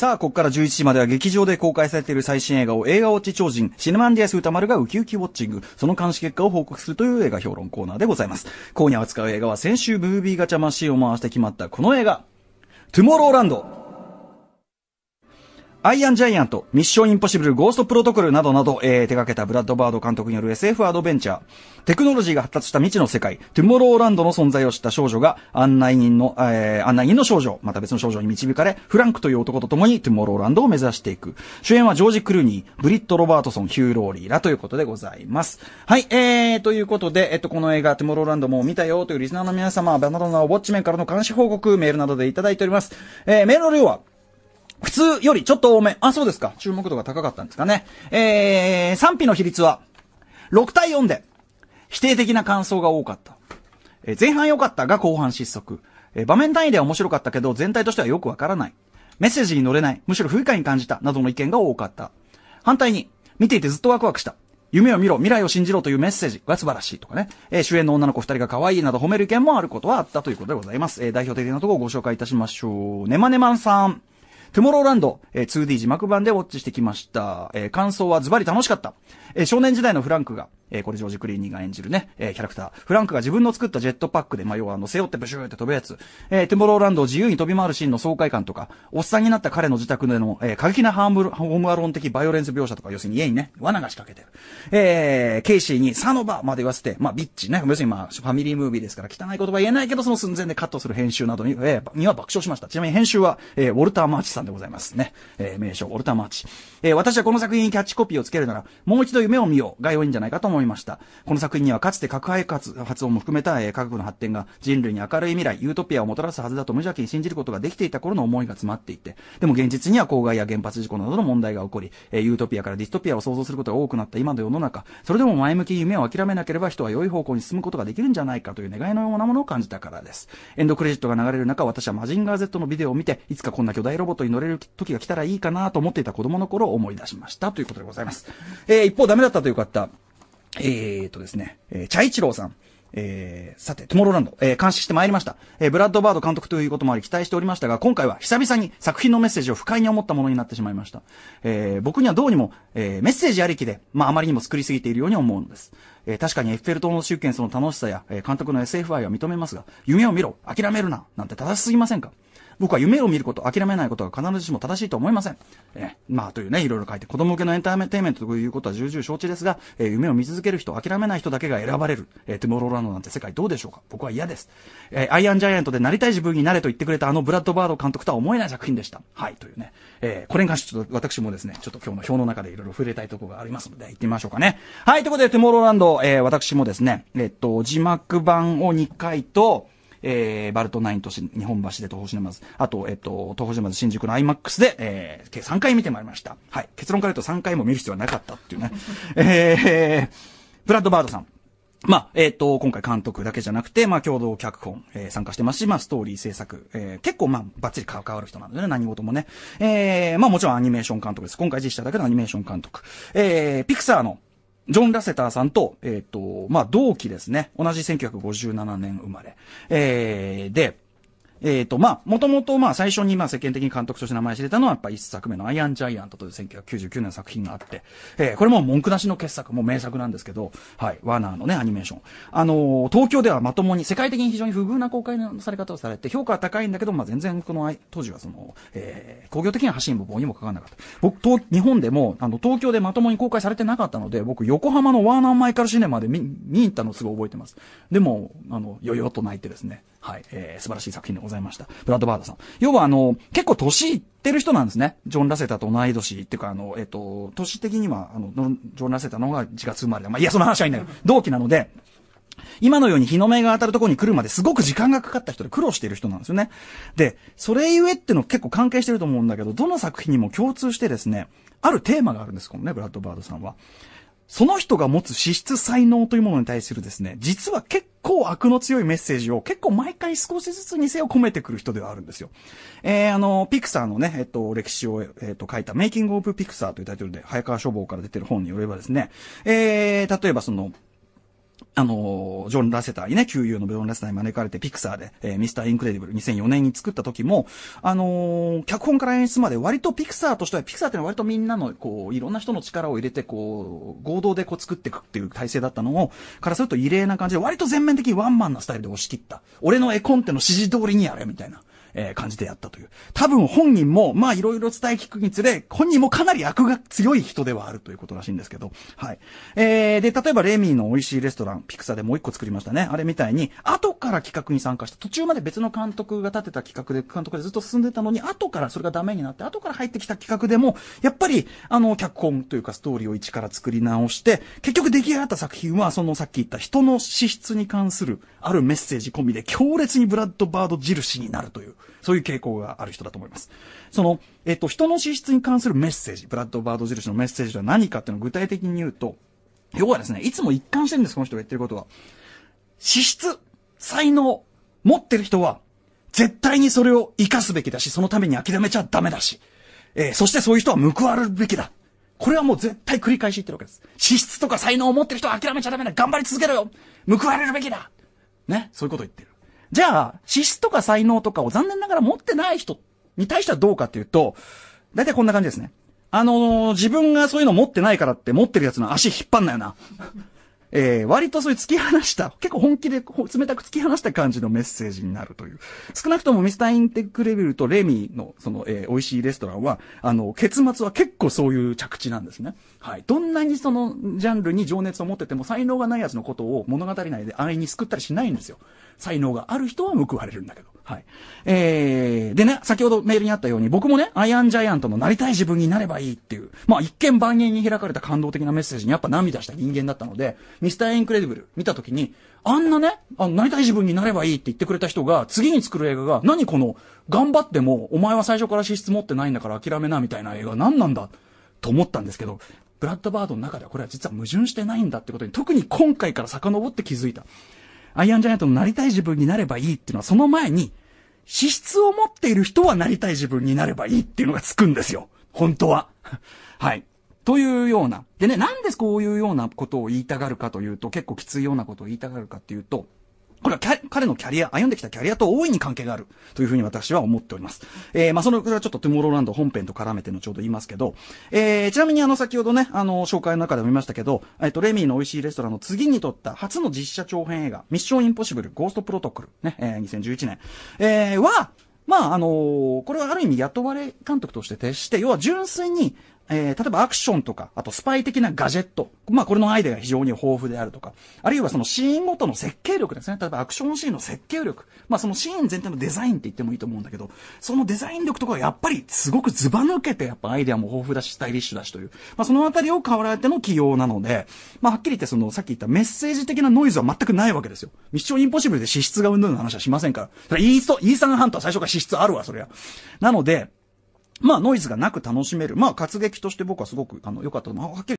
さあ、ここから11時までは劇場で公開されている最新映画を映画ウォッチ超人、シネマンディアス歌丸がウキウキウォッチング、その監視結果を報告するという映画評論コーナーでございます。今夜扱う映画は先週ムービーガチャマシーンを回して決まったこの映画、トゥモローランドアイアンジャイアント、ミッションインポッシブル、ゴーストプロトコルなどなど、えー、手掛けたブラッドバード監督による SF アドベンチャー、テクノロジーが発達した未知の世界、トゥモローランドの存在を知った少女が案内人の、えー、案内人の少女、また別の少女に導かれ、フランクという男と共にトゥモローランドを目指していく。主演はジョージ・クルーニー、ブリット・ロバートソン、ヒュー・ローリーらということでございます。はい、えー、ということで、えっと、この映画、トゥモローランドも見たよというリスナーの皆様、バナナのウォッチメンからの監視報告、メールなどでいただいております。えー、メールの量は、普通よりちょっと多め。あ、そうですか。注目度が高かったんですかね。えー、賛否の比率は、6対4で、否定的な感想が多かった。えー、前半良かったが後半失速。えー、場面単位では面白かったけど、全体としてはよくわからない。メッセージに乗れない。むしろ不愉快に感じた。などの意見が多かった。反対に、見ていてずっとワクワクした。夢を見ろ、未来を信じろというメッセージが素晴らしいとかね。えー、主演の女の子二人が可愛いなど褒める意見もあることはあったということでございます。えー、代表的なところをご紹介いたしましょう。ねまねまんさん。トゥモローランド、えー、2D 字幕版でウォッチしてきました。えー、感想はズバリ楽しかった。えー、少年時代のフランクが、えー、これジョージ・クリーニーが演じるね、えー、キャラクター。フランクが自分の作ったジェットパックで、まあ、要はあの、背負ってブシューって飛ぶやつ。えー、テモローランドを自由に飛び回るシーンの爽快感とか、おっさんになった彼の自宅での、えー、過激なハーム、ホームアロン的バイオレンス描写とか、要するに家にね、罠が仕掛けてる。えー、ケイシーにサノバまで言わせて、まあ、ビッチね、要するにまあ、ファミリームービーですから、汚い言葉言えないけど、その寸前でカットする編集などに、えー、には爆笑しました。ちなみに編集は、えー、ウォルター・マーチさんでございますね。えー、名称、ウォルター・マーチ。えー、私はこの作品にキャッチコピーをつけるなら、もう一度夢を見ようが良いんじゃないかと思います。いました。この作品にはかつて核開発発音も含めた、え科学の発展が人類に明るい未来、ユートピアをもたらすはずだと無邪気に信じることができていた頃の思いが詰まっていて、でも現実には公害や原発事故などの問題が起こり、えユートピアからディストピアを想像することが多くなった今の世の中、それでも前向き夢を諦めなければ人は良い方向に進むことができるんじゃないかという願いのようなものを感じたからです。エンドクレジットが流れる中、私はマジンガー Z のビデオを見て、いつかこんな巨大ロボットに乗れる時が来たらいいかなと思っていた子供の頃を思い出しました。ということでございます。えー、一方ダメだったという方、えー、とですね、えー、茶一郎さん。えー、さて、トゥモローランド、えー、監視してまいりました。えー、ブラッドバード監督ということもあり期待しておりましたが、今回は久々に作品のメッセージを不快に思ったものになってしまいました。えー、僕にはどうにも、えー、メッセージありきで、まあ、あまりにも作りすぎているように思うのです。えー、確かにエッフェル塔の集権その楽しさや、えー、監督の SF i は認めますが、夢を見ろ、諦めるな、なんて正しすぎませんか僕は夢を見ること、諦めないことが必ずしも正しいと思いません。えまあというね、いろいろ書いて、子供向けのエンターテイメントということは重々承知ですが、え夢を見続ける人、諦めない人だけが選ばれる、えー、トゥモローランドなんて世界どうでしょうか僕は嫌です。えアイアンジャイアントでなりたい自分になれと言ってくれたあのブラッドバード監督とは思えない作品でした。はい、というね。えー、これに関してちょっと私もですね、ちょっと今日の表の中でいろいろ触れたいところがありますので、行ってみましょうかね。はい、ということで、トゥモローランド、えー、私もですね、えっと、字幕版を2回と、えー、バルトナイン都市、日本橋で東宝シネマズ、あと、えっと、東宝シネマズ新宿の IMAX で、えー、計3回見てまいりました。はい。結論から言うと3回も見る必要はなかったっていうね。えー、ブラッドバードさん。まあ、えっ、ー、と、今回監督だけじゃなくて、まあ、共同脚本、えー、参加してますし、まあ、ストーリー制作、えー、結構、まあ、バッチリ関わる人なんでね、何事もね。えー、まあ、もちろんアニメーション監督です。今回実写だけのアニメーション監督。えー、ピクサーの、ジョン・ラセターさんと、えっ、ー、と、まあ、同期ですね。同じ1957年生まれ。えー、で、えっ、ー、と、まあ、もともと、まあ、最初に、まあ、世間的に監督として名前知れたのは、やっぱ一作目のアイアンジャイアントという1999年の作品があって、えー、これも文句なしの傑作、もう名作なんですけど、はい、ワーナーのね、アニメーション。あのー、東京ではまともに、世界的に非常に不遇な公開のされ方をされて、評価は高いんだけど、まあ、全然、この、当時はその、えー、工業的には発信も棒にもかからなかった。僕、東、日本でも、あの、東京でまともに公開されてなかったので、僕、横浜のワーナーマイカルシネマで見、見に行ったのすごい覚えてます。でも、あの、よよと泣いてですね、はい、えー、素晴らしい作品でございました。ブラッドバードさん。要はあの、結構年いってる人なんですね。ジョン・ラセタと同い年っていうか、あの、えっ、ー、と、年的には、あの、ジョン・ラセタの方が1月生まれで、まあ、いや、その話はいいんだよ。同期なので、今のように日の目が当たるところに来るまですごく時間がかかった人で苦労している人なんですよね。で、それゆえっての結構関係してると思うんだけど、どの作品にも共通してですね、あるテーマがあるんです、このね、ブラッド・バードさんは。その人が持つ資質才能というものに対するですね、実は結構悪の強いメッセージを結構毎回少しずつにせよ込めてくる人ではあるんですよ。えー、あの、ピクサーのね、えっと、歴史を、えっと、書いたメイキングオブピクサーというタイトルで、早川書房から出てる本によればですね、えー、例えばその、あの、ジョン・ラセターにね、旧友のジョン・ラセターに招かれて、ピクサーで、えー、ミスター・インクレディブル2004年に作った時も、あのー、脚本から演出まで割とピクサーとしては、ピクサーってのは割とみんなの、こう、いろんな人の力を入れて、こう、合同でこう作っていくっていう体制だったのを、からすると異例な感じで、割と全面的にワンマンなスタイルで押し切った。俺の絵コンテの指示通りにやれ、みたいな。えー、感じでやったという。多分本人も、まあいろいろ伝え聞くにつれ、本人もかなり役が強い人ではあるということらしいんですけど、はい。えー、で、例えばレミーの美味しいレストラン、ピクサでもう一個作りましたね。あれみたいに、後から企画に参加した、途中まで別の監督が立てた企画で、監督でずっと進んでたのに、後からそれがダメになって、後から入ってきた企画でも、やっぱり、あの、脚本というかストーリーを一から作り直して、結局出来上がった作品は、そのさっき言った人の資質に関する、あるメッセージ込みで強烈にブラッドバード印になるという。そういう傾向がある人だと思います。その、えっと、人の資質に関するメッセージ、ブラッド・バード印のメッセージとは何かっていうのを具体的に言うと、要はですね、いつも一貫してるんです、この人が言ってることは。資質、才能、持ってる人は、絶対にそれを活かすべきだし、そのために諦めちゃダメだし、えー、そしてそういう人は報われるべきだ。これはもう絶対繰り返し言ってるわけです。資質とか才能を持ってる人は諦めちゃダメだ。頑張り続けろよ。報われるべきだ。ね。そういうこと言ってる。じゃあ、資質とか才能とかを残念ながら持ってない人に対してはどうかっていうと、だいたいこんな感じですね。あのー、自分がそういうの持ってないからって持ってるやつの足引っ張んなよな。えー、割とそういう突き放した、結構本気で冷たく突き放した感じのメッセージになるという。少なくともミスターインテックレビューとレミの、その、えー、美味しいレストランは、あの、結末は結構そういう着地なんですね。はい。どんなにそのジャンルに情熱を持ってても才能がない奴のことを物語内で安易に救ったりしないんですよ。才能がある人は報われるんだけど。はい。えー、でね、先ほどメールにあったように、僕もね、アイアンジャイアントのなりたい自分になればいいっていう、まあ一見万人に開かれた感動的なメッセージにやっぱ涙した人間だったので、ミスターインクレディブル見た時に、あんなね、あなりたい自分になればいいって言ってくれた人が、次に作る映画が、何この、頑張っても、お前は最初から資質持ってないんだから諦めな、みたいな映画、何なんだ、と思ったんですけど、ブラッドバードの中ではこれは実は矛盾してないんだってことに、特に今回から遡って気づいた。アイアンジャイアントのなりたい自分になればいいっていうのは、その前に、資質を持っている人はなりたい自分になればいいっていうのがつくんですよ。本当は。はい。というような。でね、なんでこういうようなことを言いたがるかというと、結構きついようなことを言いたがるかっていうと、これは彼のキャリア、歩んできたキャリアと大いに関係があるというふうに私は思っております。えー、まあ、その、これはちょっとトゥモローランド本編と絡めてのちょうど言いますけど、えー、ちなみにあの、先ほどね、あの、紹介の中でも言いましたけど、えっと、レミーの美味しいレストランの次に撮った初の実写長編映画、ミッションインポッシブル、ゴーストプロトコル、ね、えー、2011年、えー、は、まあ、あのー、これはある意味雇われ監督として徹して、要は純粋に、えー、例えばアクションとか、あとスパイ的なガジェット。まあ、これのアイデアが非常に豊富であるとか、あるいはそのシーンごとの設計力ですね。例えばアクションシーンの設計力。まあ、そのシーン全体のデザインって言ってもいいと思うんだけど、そのデザイン力とかはやっぱりすごくズバ抜けて、やっぱアイデアも豊富だし、スタイリッシュだしという。まあ、そのあたりを変わられての起用なので、まあ、はっきり言ってその、さっき言ったメッセージ的なノイズは全くないわけですよ。ミッションインポッシブルで資質がうんぬんの話はしませんから。イースト、イーサンハントは最初から資質あるわ、そりゃ。なので、まあノイズがなく楽しめる。まあ活劇として僕はすごくあの良かったと思う。はっきり